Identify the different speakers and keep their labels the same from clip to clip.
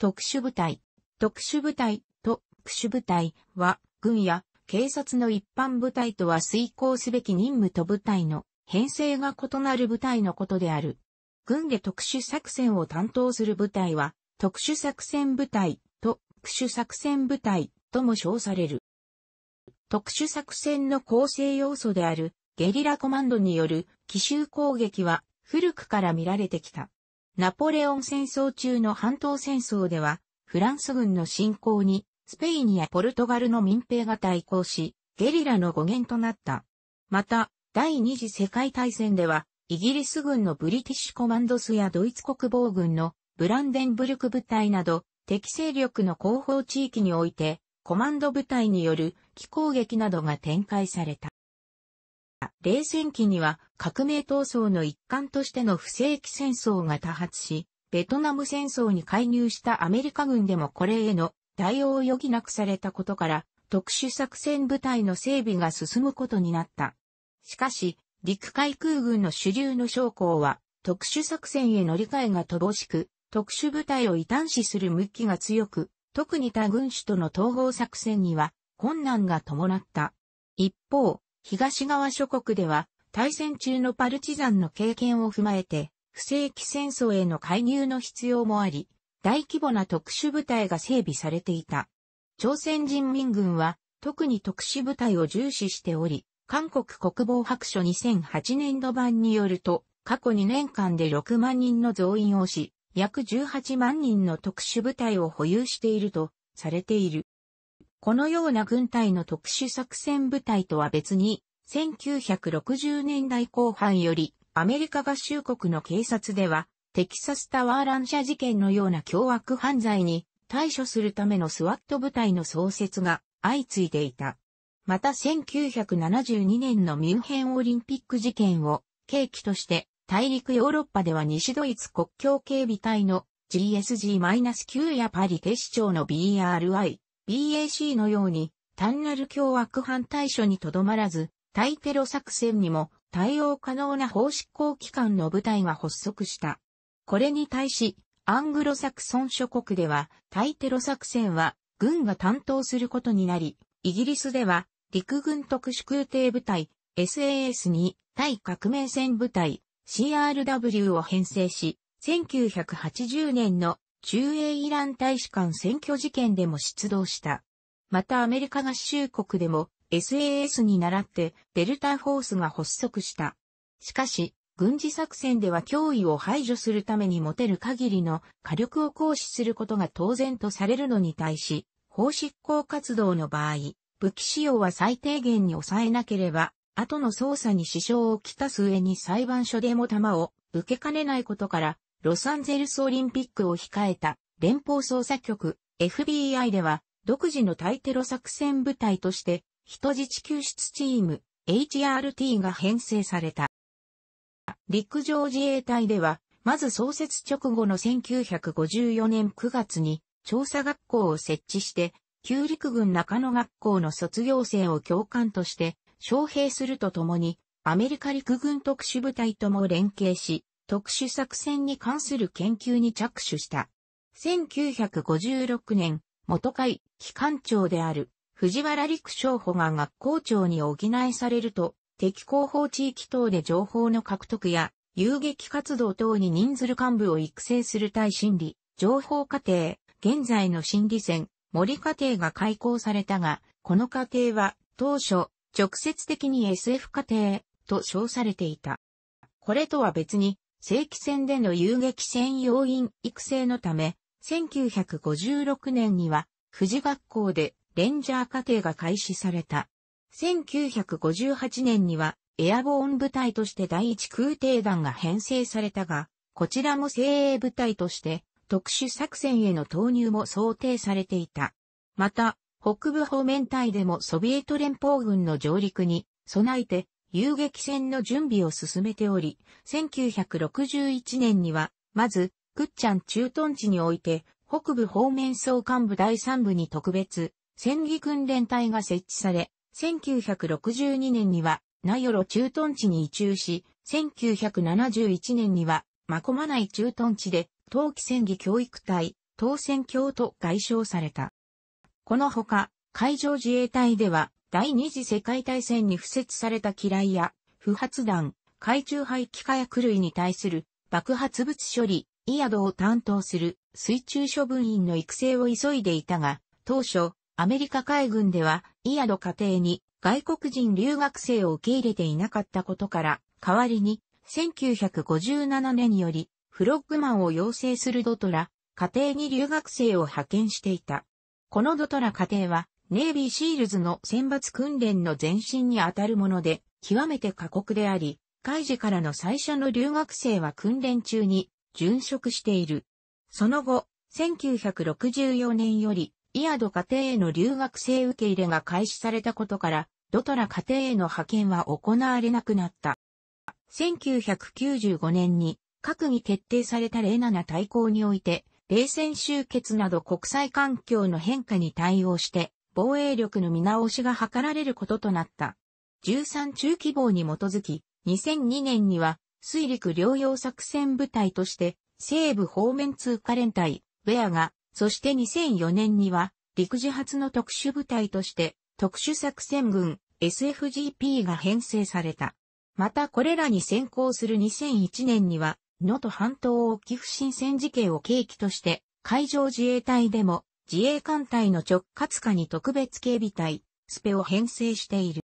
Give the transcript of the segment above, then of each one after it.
Speaker 1: 特殊部隊、特殊部隊、と特殊部隊は、軍や警察の一般部隊とは遂行すべき任務と部隊の編成が異なる部隊のことである。軍で特殊作戦を担当する部隊は、特殊作戦部隊、と特殊作戦部隊とも称される。特殊作戦の構成要素であるゲリラコマンドによる奇襲攻撃は古くから見られてきた。ナポレオン戦争中の半島戦争では、フランス軍の侵攻に、スペインやポルトガルの民兵が対抗し、ゲリラの語源となった。また、第二次世界大戦では、イギリス軍のブリティッシュコマンドスやドイツ国防軍のブランデンブルク部隊など、敵勢力の後方地域において、コマンド部隊による気攻撃などが展開された。冷戦期には革命闘争の一環としての不正規戦争が多発し、ベトナム戦争に介入したアメリカ軍でもこれへの対応を余儀なくされたことから、特殊作戦部隊の整備が進むことになった。しかし、陸海空軍の主流の将校は、特殊作戦へ乗り換えが乏しく、特殊部隊を異端視する向きが強く、特に他軍種との統合作戦には困難が伴った。一方、東側諸国では、大戦中のパルチザンの経験を踏まえて、不正規戦争への介入の必要もあり、大規模な特殊部隊が整備されていた。朝鮮人民軍は、特に特殊部隊を重視しており、韓国国防白書2008年度版によると、過去2年間で6万人の増員をし、約18万人の特殊部隊を保有しているとされている。このような軍隊の特殊作戦部隊とは別に、1960年代後半より、アメリカ合衆国の警察では、テキサスタワー乱射事件のような凶悪犯罪に対処するためのスワット部隊の創設が相次いでいた。また1972年のミュンヘンオリンピック事件を契機として大陸ヨーロッパでは西ドイツ国境警備隊の GSG-9 やパリ警視庁の BRI、BAC のように単なる凶悪犯対処にとどまらず、対テロ作戦にも対応可能な法執行機関の部隊が発足した。これに対し、アングロサクソン諸国では対テロ作戦は軍が担当することになり、イギリスでは陸軍特殊空挺部隊 SAS に対革命戦部隊 CRW を編成し、1980年の中英イラン大使館選挙事件でも出動した。またアメリカ合衆国でも SAS に倣ってデルタフォースが発足した。しかし、軍事作戦では脅威を排除するために持てる限りの火力を行使することが当然とされるのに対し、法執行活動の場合、武器使用は最低限に抑えなければ、後の捜査に支障をきたす上に裁判所でも弾を受けかねないことから、ロサンゼルスオリンピックを控えた連邦捜査局 FBI では独自の対テロ作戦部隊として人質救出チーム HRT が編成された。陸上自衛隊ではまず創設直後の1954年9月に調査学校を設置して旧陸軍中野学校の卒業生を教官として招聘するとともにアメリカ陸軍特殊部隊とも連携し、特殊作戦に関する研究に着手した。1956年、元会、機関長である、藤原陸将補が学校長に補いされると、敵広報地域等で情報の獲得や、遊撃活動等に人ずる幹部を育成する対心理、情報課程、現在の心理戦、森課程が開校されたが、この課程は、当初、直接的に SF 課程、と称されていた。これとは別に、正規戦での遊撃戦要員育成のため、1956年には、富士学校でレンジャー課程が開始された。1958年には、エアボーン部隊として第一空挺団が編成されたが、こちらも精鋭部隊として特殊作戦への投入も想定されていた。また、北部方面隊でもソビエト連邦軍の上陸に備えて遊撃戦の準備を進めており、1961年には、まず、クッチャン駐屯地において、北部方面総幹部第3部に特別、戦技訓練隊が設置され、1962年には、名寄駐屯地に移駐し、1971年には、まこまない駐屯地で、冬季戦技教育隊、当選教と外称された。このほか、海上自衛隊では、第二次世界大戦に付設された機雷や、不発弾、海中排気火薬類に対する爆発物処理、イヤドを担当する水中処分員の育成を急いでいたが、当初、アメリカ海軍では、イヤド家庭に外国人留学生を受け入れていなかったことから、代わりに、1957年より、フロッグマンを養成するドトラ、家庭に留学生を派遣していた。このドトラ家庭は、ネイビーシールズの選抜訓練の前身にあたるもので、極めて過酷であり、海事からの最初の留学生は訓練中に、殉職している。その後、1964年より、イアド家庭への留学生受け入れが開始されたことから、ドトラ家庭への派遣は行われなくなった。1995年に、閣議決定されたレナナ対抗において、冷戦終結など国際環境の変化に対応して、防衛力の見直しが図られることとなった。13中規模に基づき、2002年には水陸両用作戦部隊として西部方面通過連隊、ウェアが、そして2004年には陸自発の特殊部隊として特殊作戦軍 SFGP が編成された。またこれらに先行する2001年には、能登半島沖不審戦事件を契機として、海上自衛隊でも自衛艦隊の直轄下に特別警備隊、スペを編成している。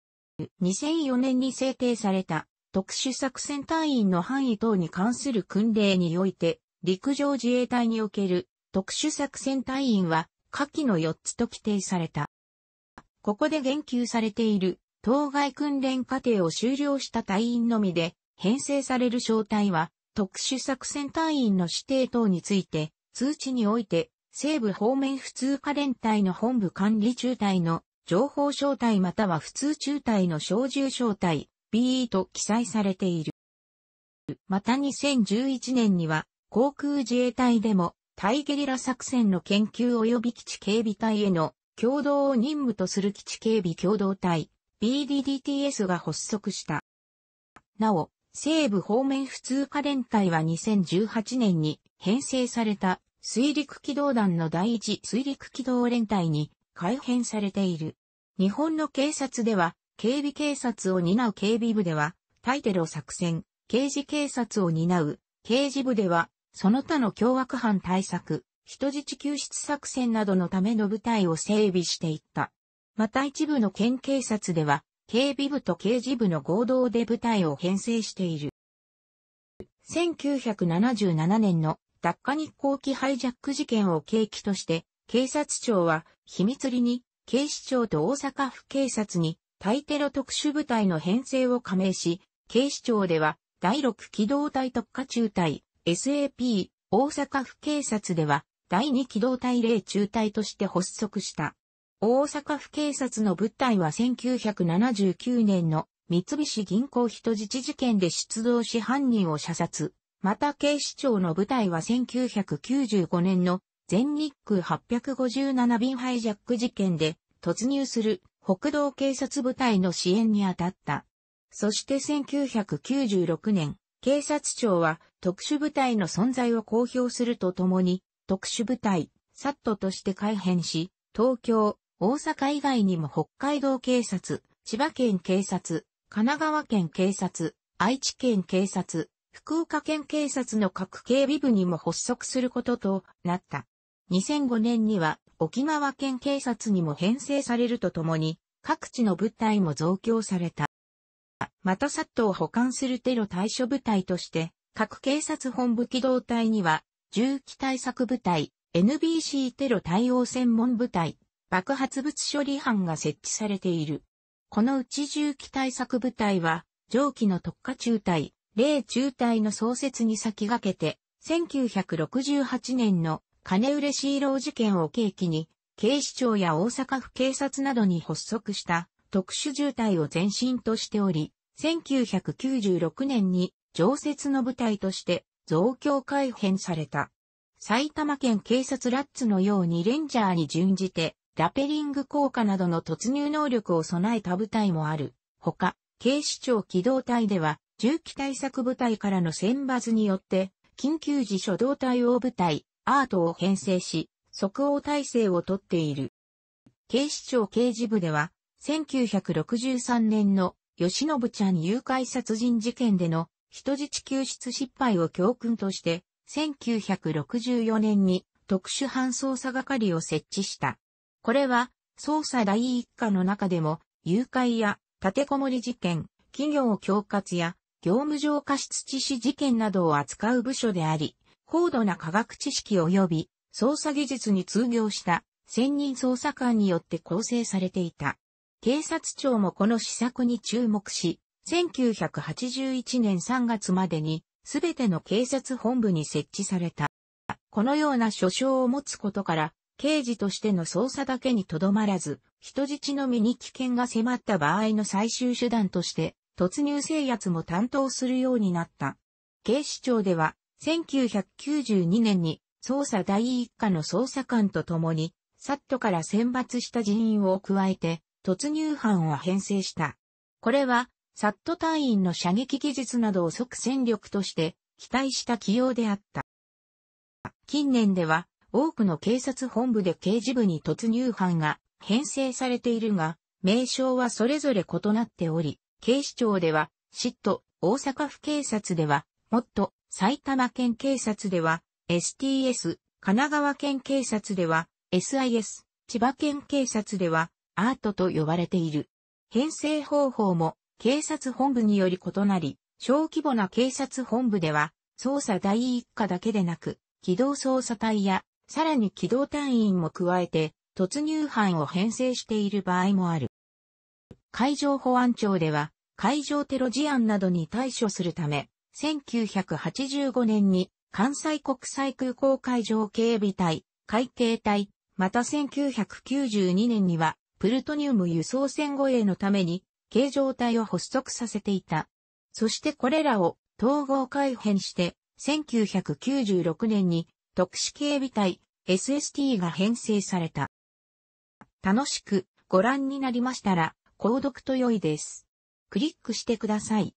Speaker 1: 2004年に制定された特殊作戦隊員の範囲等に関する訓令において、陸上自衛隊における特殊作戦隊員は下記の4つと規定された。ここで言及されている当該訓練課程を終了した隊員のみで編成される小隊は特殊作戦隊員の指定等について通知において西部方面普通科連隊の本部管理中隊の情報招待または普通中隊の小銃招待 BE と記載されている。また2011年には航空自衛隊でも対ゲリラ作戦の研究及び基地警備隊への共同を任務とする基地警備共同体 BDDTS が発足した。なお、西部方面普通科連隊は2018年に編成された水陸機動団の第一水陸機動連隊に改編されている。日本の警察では、警備警察を担う警備部では、対テロ作戦、刑事警察を担う刑事部では、その他の凶悪犯対策、人質救出作戦などのための部隊を整備していった。また一部の県警察では、警備部と刑事部の合同で部隊を編成している。1977年の脱火日航機ハイジャック事件を契機として、警察庁は秘密裏に警視庁と大阪府警察に対テロ特殊部隊の編成を加盟し、警視庁では第6機動隊特化中隊 SAP 大阪府警察では第2機動隊例中隊として発足した。大阪府警察の部隊は1979年の三菱銀行人質事件で出動し犯人を射殺。また警視庁の部隊は1995年の全日空857便ハイジャック事件で突入する北道警察部隊の支援に当たった。そして1996年、警察庁は特殊部隊の存在を公表するとともに、特殊部隊、サットとして改編し、東京、大阪以外にも北海道警察、千葉県警察、神奈川県警察、愛知県警察、福岡県警察の各警備部にも発足することとなった。2005年には沖縄県警察にも編成されるとともに、各地の部隊も増強された。またサットを保管するテロ対処部隊として、各警察本部機動隊には、銃器対策部隊、NBC テロ対応専門部隊、爆発物処理班が設置されている。このうち銃器対策部隊は、蒸気の特化中隊、米中隊の創設に先駆けて、1968年の金売れシーロー事件を契機に、警視庁や大阪府警察などに発足した特殊渋隊を前身としており、1996年に常設の部隊として増強改編された。埼玉県警察ラッツのようにレンジャーに準じて、ラペリング効果などの突入能力を備えた部隊もある。ほか、警視庁機動隊では、銃器対策部隊からの選抜によって、緊急時初動対応部隊、アートを編成し、即応体制をとっている。警視庁刑事部では、1963年の吉信ちゃん誘拐殺人事件での人質救出失敗を教訓として、1964年に特殊犯捜査係を設置した。これは、捜査第一課の中でも、誘拐や立てこもり事件、企業恐喝や業務上過失致死事件などを扱う部署であり、高度な科学知識及び捜査技術に通行した専任捜査官によって構成されていた。警察庁もこの施策に注目し、1981年3月までに、すべての警察本部に設置された。このような所掌を持つことから、刑事としての捜査だけにとどまらず、人質の身に危険が迫った場合の最終手段として、突入制圧も担当するようになった。警視庁では、1992年に捜査第一課の捜査官と共に、サットから選抜した人員を加えて、突入班を編成した。これは、サット隊員の射撃技術などを即戦力として、期待した起用であった。近年では、多くの警察本部で刑事部に突入班が編成されているが、名称はそれぞれ異なっており、警視庁では、シット、大阪府警察では、もっと、埼玉県警察では、STS、神奈川県警察では、SIS、千葉県警察では、アートと呼ばれている。編成方法も、警察本部により異なり、小規模な警察本部では、捜査第一課だけでなく、機動捜査隊や、さらに機動隊員も加えて、突入班を編成している場合もある。海上保安庁では、海上テロ事案などに対処するため、1985年に関西国際空港海上警備隊、海警隊、また1992年にはプルトニウム輸送船護衛のために形状隊を発足させていた。そしてこれらを統合改編して1996年に特殊警備隊 SST が編成された。楽しくご覧になりましたら購読と良いです。クリックしてください。